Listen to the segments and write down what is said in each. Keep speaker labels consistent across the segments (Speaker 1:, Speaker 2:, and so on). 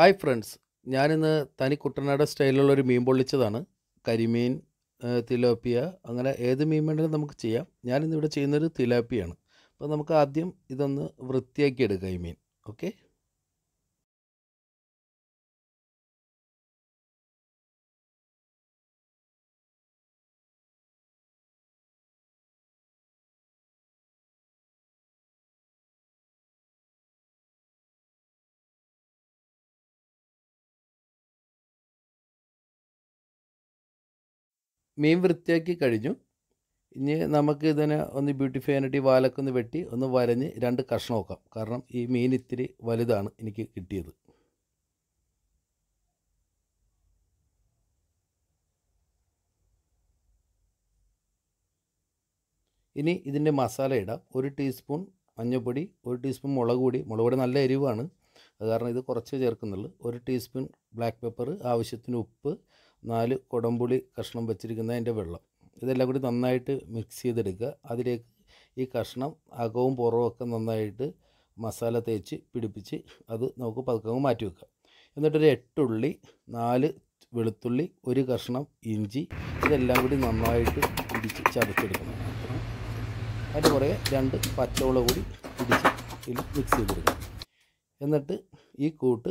Speaker 1: hi friends ഞാനിന്ന് തനി കുട്ടനാട് സ്റ്റൈലിലുള്ള ഒരു മീൻ പൊള്ളിച്ചതാണ് കരിമീൻ തിലോപ്പിയ അങ്ങനെ ഏത് മീൻ വേണമെങ്കിലും നമുക്ക് ചെയ്യാം ഞാനിന്നിവിടെ ചെയ്യുന്നൊരു തിലാപ്പിയാണ് അപ്പോൾ നമുക്ക് ആദ്യം ഇതൊന്ന് വൃത്തിയാക്കി എടുക്കാം ഈ മീൻ ഓക്കെ മീൻ വൃത്തിയാക്കി കഴിഞ്ഞു ഇനി നമുക്ക് ഇതിനെ ഒന്ന് ബ്യൂട്ടിഫൈ ചെയ്യാനായിട്ട് ഈ ഒന്ന് വെട്ടി ഒന്ന് വരഞ്ഞ് രണ്ട് കഷ്ണം നോക്കാം കാരണം ഈ മീൻ ഇത്തിരി വലുതാണ് എനിക്ക് കിട്ടിയത് ഇനി ഇതിൻ്റെ മസാല ഇടാം ഒരു ടീസ്പൂൺ മഞ്ഞൾപ്പൊടി ഒരു ടീസ്പൂൺ മുളക് പൊടി മുളക് പൊടി നല്ല എരിവാണ് അത് കാരണം ഇത് കുറച്ച് ചേർക്കുന്നുള്ളൂ ഒരു ടീസ്പൂൺ ബ്ലാക്ക് പെപ്പർ ആവശ്യത്തിന് ഉപ്പ് നാല് കുടംപുളി കഷ്ണം വെച്ചിരിക്കുന്ന അതിൻ്റെ വെള്ളം ഇതെല്ലാം കൂടി നന്നായിട്ട് മിക്സ് ചെയ്തെടുക്കുക അതിലേക്ക് ഈ കഷ്ണം അകവും പുറവും ഒക്കെ നന്നായിട്ട് മസാല തേച്ച് പിടിപ്പിച്ച് അത് നമുക്ക് പതുക്കങ്ങ് മാറ്റി വെക്കുക എന്നിട്ടൊരു എട്ടുള്ളി നാല് വെളുത്തുള്ളി ഒരു കഷ്ണം ഇഞ്ചി ഇതെല്ലാം കൂടി നന്നായിട്ട് പിടിച്ച് ചതച്ചെടുക്കണം അതിൻ്റെ പുറകെ രണ്ട് പച്ചമുളക് കൂടി പിടിച്ച് ഇതിൽ മിക്സ് ചെയ്തെടുക്കണം എന്നിട്ട് ഈ കൂട്ട്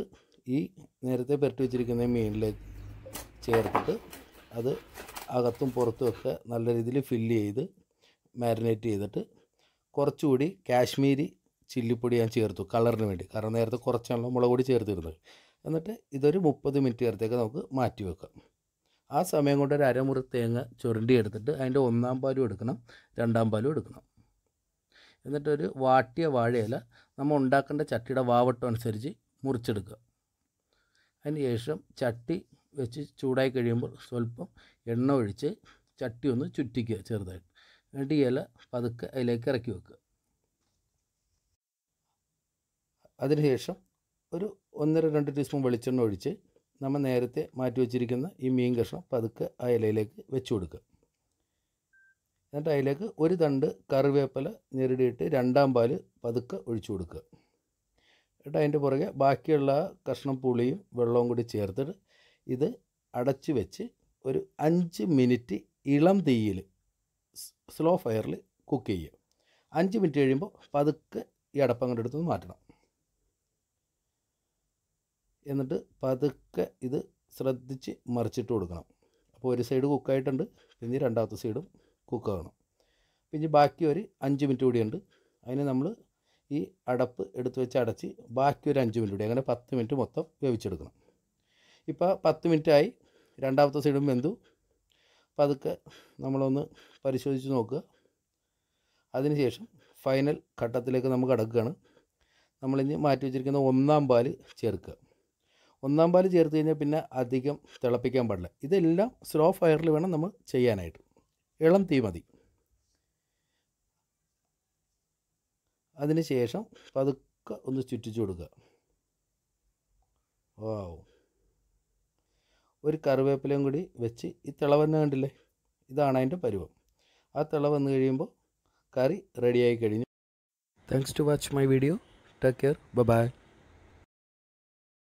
Speaker 1: ഈ നേരത്തെ പുരട്ടി വെച്ചിരിക്കുന്ന മീനിലേക്ക് ചേർത്തിട്ട് അത് അകത്തും പുറത്തുമൊക്കെ നല്ല രീതിയിൽ ഫില്ല് ചെയ്ത് മാരിനേറ്റ് ചെയ്തിട്ട് കുറച്ചുകൂടി കാശ്മീരി ചില്ലിപ്പൊടി ഞാൻ ചേർത്തു കളറിന് വേണ്ടി കാരണം നേരത്തെ കുറച്ചാണല്ലോ മുളക് പൊടി ചേർത്തിരുന്നത് എന്നിട്ട് ഇതൊരു മുപ്പത് മിനിറ്റ് നേരത്തേക്ക് നമുക്ക് മാറ്റി വെക്കാം ആ സമയം കൊണ്ട് ഒരു അരമുറി തേങ്ങ ചുരണ്ടി എടുത്തിട്ട് അതിൻ്റെ ഒന്നാം പാലും എടുക്കണം രണ്ടാം പാലും എടുക്കണം എന്നിട്ടൊരു വാട്ടിയ വാഴയില നമ്മൾ ഉണ്ടാക്കേണ്ട ചട്ടിയുടെ വാവട്ടം അനുസരിച്ച് മുറിച്ചെടുക്കുക അതിന് ശേഷം ചട്ടി വെച്ച് ചൂടായി കഴിയുമ്പോൾ സ്വല്പം എണ്ണ ഒഴിച്ച് ചട്ടി ഒന്ന് ചുറ്റിക്കുക ചെറുതായിട്ട് എന്നിട്ട് ഈ ഇല പതുക്കെ അതിലേക്ക് ഇറക്കി വെക്കുക അതിനുശേഷം ഒരു ഒന്നര രണ്ട് ടീസ്പൂൺ വെളിച്ചെണ്ണ ഒഴിച്ച് നമ്മൾ നേരത്തെ മാറ്റി വെച്ചിരിക്കുന്ന ഈ മീൻ കഷ്ണം പതുക്കെ ആ ഇലയിലേക്ക് വെച്ച് കൊടുക്കുക എന്നിട്ട് അതിലേക്ക് ഒരു തണ്ട് കറിവേപ്പില ഞെരടിയിട്ട് രണ്ടാം പാല് പതുക്കെ ഒഴിച്ചു കൊടുക്കുക എന്നിട്ട് അതിൻ്റെ പുറകെ ബാക്കിയുള്ള കഷ്ണം പുളിയും വെള്ളവും കൂടി ചേർത്തിട്ട് ഇത് അടച്ച് വെച്ച് ഒരു അഞ്ച് മിനിറ്റ് ഇളം തീയിൽ സ്ലോ ഫയറിൽ കുക്ക് ചെയ്യുക അഞ്ച് മിനിറ്റ് കഴിയുമ്പോൾ പതുക്കെ ഈ അടപ്പ് അങ്ങോട്ട് എടുത്ത് മാറ്റണം എന്നിട്ട് പതുക്കെ ഇത് ശ്രദ്ധിച്ച് മറിച്ചിട്ട് കൊടുക്കണം അപ്പോൾ ഒരു സൈഡ് കുക്കായിട്ടുണ്ട് ഇനി രണ്ടാമത്തെ സൈഡും കുക്കാകണം പിന്നെ ബാക്കി ഒരു അഞ്ച് മിനിറ്റ് കൂടിയുണ്ട് അതിന് നമ്മൾ ഈ അടപ്പ് എടുത്ത് വെച്ച് അടച്ച് ബാക്കി ഒരു അഞ്ച് മിനിറ്റ് കൂടി അങ്ങനെ പത്ത് മിനിറ്റ് മൊത്തം വേവിച്ചെടുക്കണം ഇപ്പോൾ പത്ത് മിനിറ്റായി രണ്ടാമത്തെ സൈഡും വെന്തു അതൊക്കെ നമ്മളൊന്ന് പരിശോധിച്ച് നോക്കുക അതിനുശേഷം ഫൈനൽ ഘട്ടത്തിലേക്ക് നമുക്ക് അടക്കുകയാണ് നമ്മളിനി മാറ്റി വെച്ചിരിക്കുന്ന ഒന്നാം പാല് ചേർക്കുക ഒന്നാം പാല് ചേർത്ത് കഴിഞ്ഞാൽ പിന്നെ അധികം തിളപ്പിക്കാൻ പാടില്ല ഇതെല്ലാം സ്ലോ ഫയറിൽ വേണം നമ്മൾ ചെയ്യാനായിട്ട് ഇളം തീ മതി അതിനുശേഷം പതുക്കെ ഒന്ന് ചുറ്റിച്ചു കൊടുക്കുക വാവ് ഒരു കറിവേപ്പിലയും കൂടി വെച്ച് ഈ തിളവെന്ന് കണ്ടില്ലേ ഇതാണ് അതിൻ്റെ പരുവം ആ തിള വന്നു കഴിയുമ്പോൾ കറി റെഡിയായി കഴിഞ്ഞു thanks to watch my video take care by